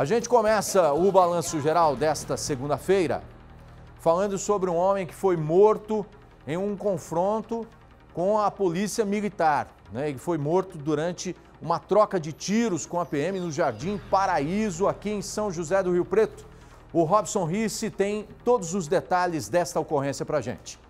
A gente começa o balanço geral desta segunda-feira falando sobre um homem que foi morto em um confronto com a polícia militar. Né? Ele foi morto durante uma troca de tiros com a PM no Jardim Paraíso, aqui em São José do Rio Preto. O Robson Risse tem todos os detalhes desta ocorrência para gente.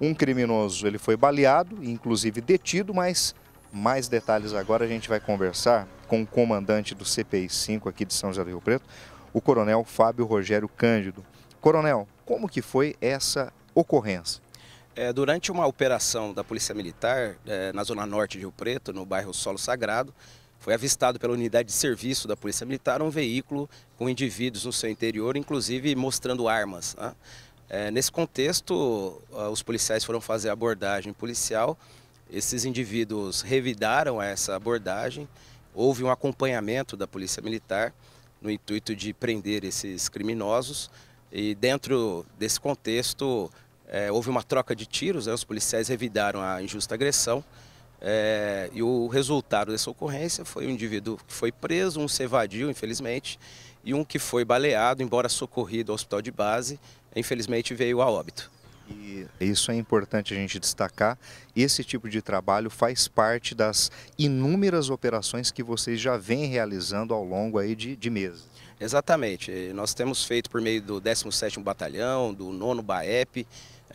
Um criminoso ele foi baleado, inclusive detido, mas mais detalhes agora a gente vai conversar com o comandante do CPI-5 aqui de São José do Rio Preto, o coronel Fábio Rogério Cândido. Coronel, como que foi essa ocorrência? É, durante uma operação da Polícia Militar é, na Zona Norte de Rio Preto, no bairro Solo Sagrado, foi avistado pela unidade de serviço da Polícia Militar um veículo com indivíduos no seu interior, inclusive mostrando armas. Né? É, nesse contexto, os policiais foram fazer a abordagem policial, esses indivíduos revidaram essa abordagem Houve um acompanhamento da Polícia Militar no intuito de prender esses criminosos e dentro desse contexto é, houve uma troca de tiros, né? os policiais revidaram a injusta agressão é, e o resultado dessa ocorrência foi um indivíduo que foi preso, um se evadiu, infelizmente, e um que foi baleado, embora socorrido ao hospital de base, infelizmente veio a óbito. E isso é importante a gente destacar. Esse tipo de trabalho faz parte das inúmeras operações que vocês já vêm realizando ao longo aí de, de meses. Exatamente. Nós temos feito por meio do 17º Batalhão, do 9 BAEP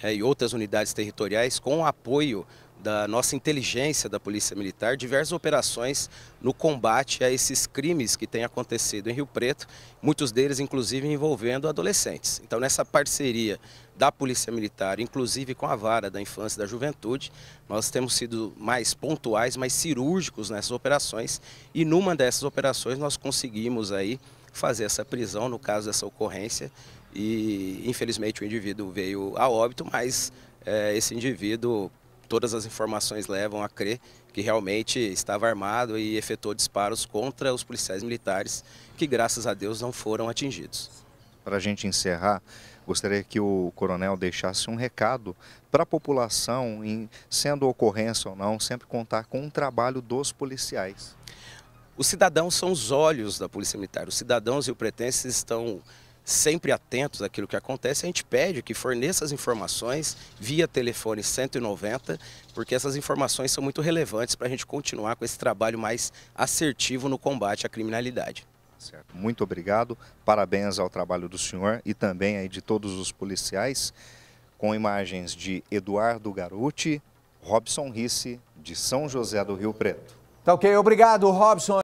é, e outras unidades territoriais com apoio da nossa inteligência da Polícia Militar diversas operações no combate a esses crimes que têm acontecido em Rio Preto, muitos deles inclusive envolvendo adolescentes. Então nessa parceria da Polícia Militar, inclusive com a vara da infância e da juventude, nós temos sido mais pontuais, mais cirúrgicos nessas operações e numa dessas operações nós conseguimos aí fazer essa prisão no caso dessa ocorrência e infelizmente o indivíduo veio a óbito, mas é, esse indivíduo todas as informações levam a crer que realmente estava armado e efetuou disparos contra os policiais militares, que graças a Deus não foram atingidos. Para a gente encerrar, gostaria que o coronel deixasse um recado para a população, em, sendo ocorrência ou não, sempre contar com o trabalho dos policiais. Os cidadãos são os olhos da Polícia Militar. Os cidadãos e o pretense estão sempre atentos àquilo que acontece, a gente pede que forneça as informações via telefone 190, porque essas informações são muito relevantes para a gente continuar com esse trabalho mais assertivo no combate à criminalidade. Certo. Muito obrigado, parabéns ao trabalho do senhor e também aí de todos os policiais, com imagens de Eduardo Garuti, Robson Risse, de São José do Rio Preto. Tá ok, obrigado, Robson.